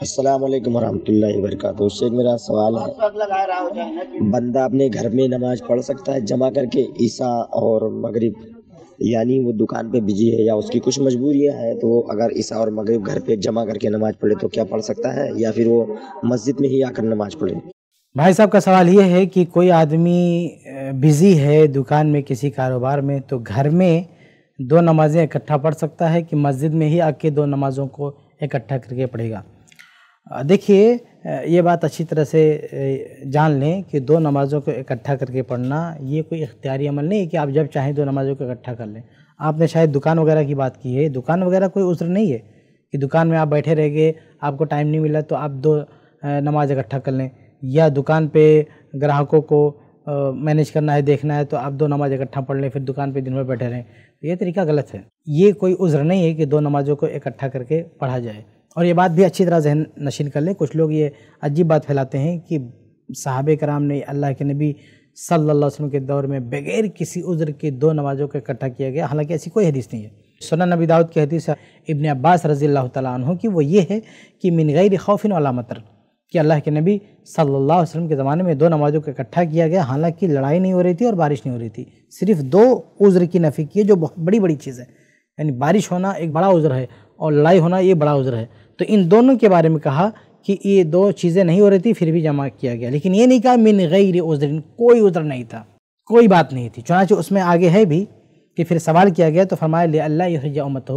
अस्सलाम वालेकुम वरक वबरकातुहू मेरा सवाल है बंदा अपने घर में नमाज पढ़ सकता है जमा करके ईसा और मगरिब यानी वो दुकान पे बिजी है या उसकी कुछ मजबूरियां हैं तो अगर ईसा और मगरिब घर पे जमा करके नमाज पढ़े तो क्या पढ़ सकता है या फिर वो मस्जिद में ही आकर नमाज पढ़े भाई साहब का सवाल ये है कि कोई आदमी बिज़ी है दुकान में किसी कारोबार में तो घर में दो नमाज़ें इकट्ठा पढ़ सकता है कि मस्जिद में ही आके दो नमाज़ों को इकट्ठा करके पढ़ेगा देखिए ये बात अच्छी तरह से जान लें कि दो नमाज़ों को इकट्ठा करके पढ़ना ये कोई इख्तियारी अमल नहीं है कि आप जब चाहें दो नमाज़ों को इकट्ठा कर लें आपने शायद दुकान वगैरह की बात की है दुकान वगैरह कोई उज्र नहीं है कि दुकान में आप बैठे रह गए आपको टाइम नहीं मिला तो आप दो नमाज इकट्ठा कर लें या दुकान पर ग्राहकों को मैनेज करना है देखना है तो आप दो नमाज इकट्ठा पढ़ लें फिर दुकान पर दिन भर बैठे रहें तो ये तरीका गलत है ये कोई उज्र नहीं है कि दो नमाज़ों को इकट्ठा करके पढ़ा जाए और ये बात भी अच्छी तरह जहन नशीन कर लें कुछ लोग ये अजीब बात फैलाते हैं कि साहब कराम ने अल्लाह के नबी सल्ला वसलम के दौर में बगैर किसी उज्र के दो नमाजों को इकट्ठा किया गया हालांकि ऐसी कोई हदीस नहीं है सोना नबी दाऊद की हदीस इबन अब्बास रजी अल्लाह तु की वो ये है कि मिन गैर खौफिन वाला मतर कि अल्लाह के नबी सल्ला वसलम के ज़माने में दो नमाजों को इकट्ठा किया गया हालांकि लड़ाई नहीं हो रही थी और बारिश नहीं हो रही थी सिर्फ दो उज्र की नफ़ी की है जो बहुत बड़ी बड़ी चीज़ है यानी बारिश होना एक बड़ा उज्र है और लड़ाई होना ये बड़ा उज़र है तो इन दोनों के बारे में कहा कि ये दो चीज़ें नहीं हो रही थी फिर भी जमा किया गया लेकिन ये नहीं कहा मिन गैर उजरिन कोई उजर नहीं था कोई बात नहीं थी चुनाच उसमें आगे है भी कि फिर सवाल किया गया तो फरमाया ले अल्लाह यहजा उम्मत हो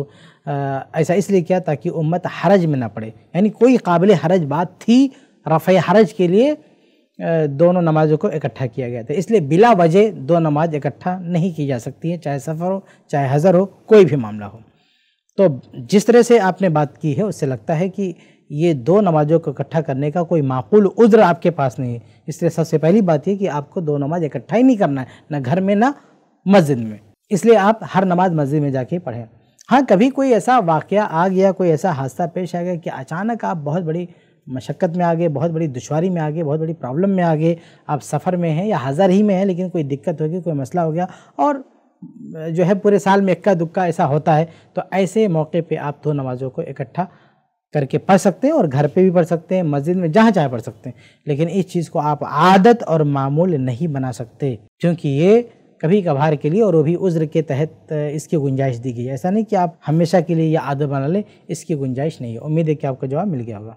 ऐसा इसलिए किया ताकि उम्मत हरज में ना पड़े यानी कोई काबिल हरज बात थी रफ़ हरज के लिए दोनों नमाज़ों को इकट्ठा किया गया था इसलिए बिला वजह दो नमाज इकट्ठा नहीं की जा सकती है चाहे सफ़र हो चाहे हज़र हो कोई भी मामला हो तो जिस तरह से आपने बात की है उससे लगता है कि ये दो नमाज़ों को इकट्ठा करने का कोई माकूल उज्र आपके पास नहीं है इसलिए सबसे पहली बात ये कि आपको दो नमाज इकट्ठा ही नहीं करना है ना घर में ना मस्जिद में इसलिए आप हर नमाज मस्जिद में जाके पढ़ें हाँ कभी कोई ऐसा वाक़ आ गया कोई ऐसा हादसा पेश आ गया कि अचानक आप बहुत बड़ी मशक्क़त में आ गए बहुत बड़ी दुशारी में आ गए बहुत बड़ी प्रॉब्लम में आ गए आप सफ़र में हैं या हज़र ही में हैं लेकिन कोई दिक्कत होगी कोई मसला हो गया और जो है पूरे साल में इक्का दुक्का ऐसा होता है तो ऐसे मौके पे आप दो नमाज़ों को इकट्ठा करके पढ़ सकते हैं और घर पे भी पढ़ सकते हैं मस्जिद में जहाँ चाहे पढ़ सकते हैं लेकिन इस चीज़ को आप आदत और मामूल नहीं बना सकते क्योंकि ये कभी कभार के लिए और वो भी उज्र के तहत इसकी गुंजाइश दी गई ऐसा नहीं कि आप हमेशा के लिए यह आदत बना लें इसकी गुंजाइश नहीं है उम्मीद है कि आपको जवाब मिल गया होगा